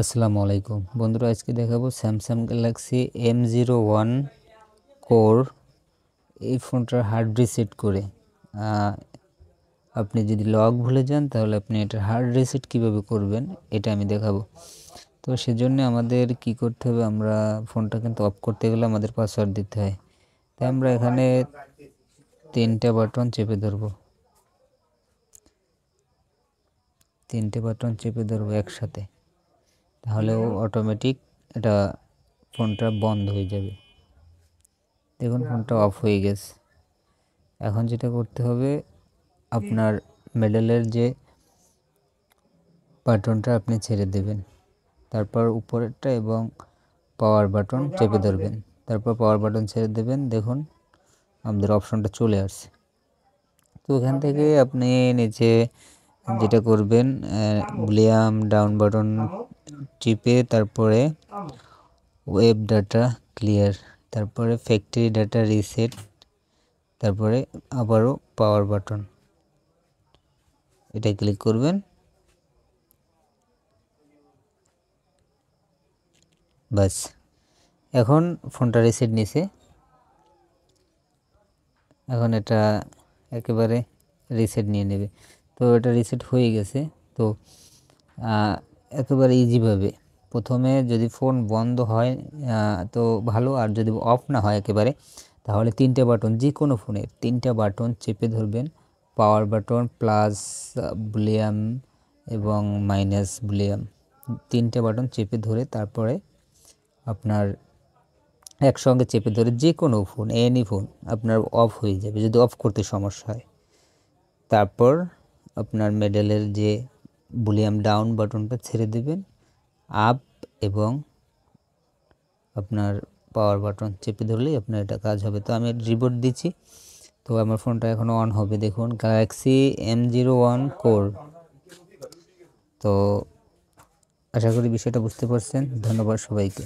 আসসালামু আলাইকুম বন্ধুরা আজকে দেখাবো Samsung Galaxy M zero one core এই ফোনটার হার্ড রিসেট করে আপনি যদি লক ভুলে যান তাহলে আপনি এটার হার্ড রিসেট কিভাবে করবেন এটা আমি দেখাবো তো সেজন্য আমাদের কি করতে হবে আমরা ফোনটা কিন্তু অফ করতে গেলে আমাদের পাসওয়ার্ড দিতে হয় তাই আমরা এখানে তিনটে বাটন চেপে ধরবো তিনটে বাটন চেপে ধরবো একসাথে তাহলে অটোমেটিক এটা ফোনটা বন্ধ হয়ে যাবে দেখুন হ্যাঁ। ফোনটা অফ হয়ে গেছে এখন যেটা করতে হবে আপনার মেডেলের যে বাটনটা আপনি ছেড়ে দেবেন তারপর উপরেরটা এবং পাওয়ার বাটন চেপে ধরবেন তারপর পাওয়ার বাটন ছেড়ে দেবেন দেখুন আমাদের অপশনটা চলে আসছে তো ওখান থেকে আপনি নিচে যেটা করবেন ব্লিয়াম ডাউন বাটন টিপে তারপরে ওয়েব ডাটা ক্লিয়ার তারপরে ফ্যাক্টরি ডাটা রিসেট তারপরে আবারও পাওয়ার বাটন এটা ক্লিক করবেন বাস এখন ফোনটা রিসেট নিছে এখন এটা একেবারে রিসেট নিয়ে নেবে তো এটা রিসেট হয়ে গেছে তো একেবারে ইজিভাবে প্রথমে যদি ফোন বন্ধ হয় তো ভালো আর যদি অফ না হয় একেবারে তাহলে তিনটে বাটন যে কোনো ফোনের তিনটা বাটন চেপে ধরবেন পাওয়ার বাটন প্লাস বুলিয়াম এবং মাইনাস বুলিয়াম তিনটে বাটন চেপে ধরে তারপরে আপনার একসঙ্গে চেপে ধরে যে কোনো ফোন এনি ফোন আপনার অফ হয়ে যাবে যদি অফ করতে সমস্যা হয় তারপর আপনার মেডেলের যে ভলিউম ডাউন বাটনটা ছেড়ে দেবেন আপ এবং আপনার পাওয়ার বাটন চেপে ধরলেই আপনার এটা কাজ হবে তো আমি রিবোর্ট দিচ্ছি তো আমার ফোনটা এখন অন হবে দেখুন Galaxy M zero one core তো আশা করি বিষয়টা বুঝতে পারছেন ধন্যবাদ সবাইকে